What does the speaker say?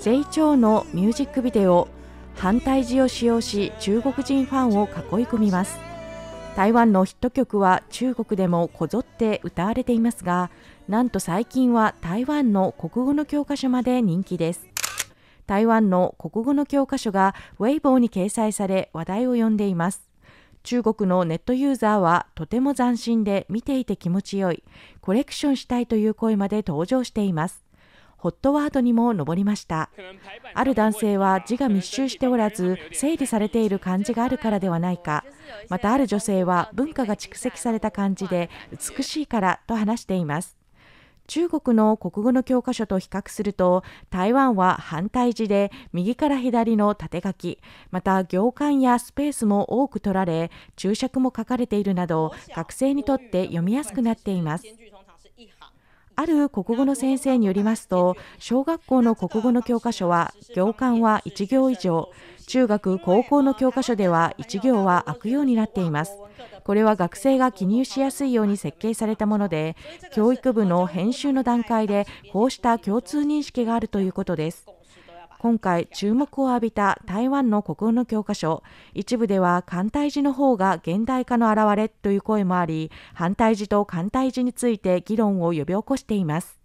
J. チョウのミュージックビデオ反対字を使用し中国人ファンを囲い込みます台湾のヒット曲は中国でもこぞって歌われていますがなんと最近は台湾の国語の教科書まで人気です台湾の国語の教科書がウェイボーに掲載され話題を呼んでいます中国のネットユーザーはとても斬新で見ていて気持ちよいコレクションしたいという声まで登場していますホットワードにも上りましたある男性は字が密集しておらず整理されている感じがあるからではないかまたある女性は文化が蓄積された感じで美しいからと話しています中国の国語の教科書と比較すると台湾は反対字で右から左の縦書きまた行間やスペースも多く取られ注釈も書かれているなど学生にとって読みやすくなっていますある国語の先生によりますと小学校の国語の教科書は行間は1行以上中学高校の教科書では1行は開くようになっていますこれは学生が記入しやすいように設計されたもので教育部の編集の段階でこうした共通認識があるということです今回注目を浴びた台湾の国語の教科書一部では簡体字の方が現代化の表れという声もあり反対字と簡体字について議論を呼び起こしています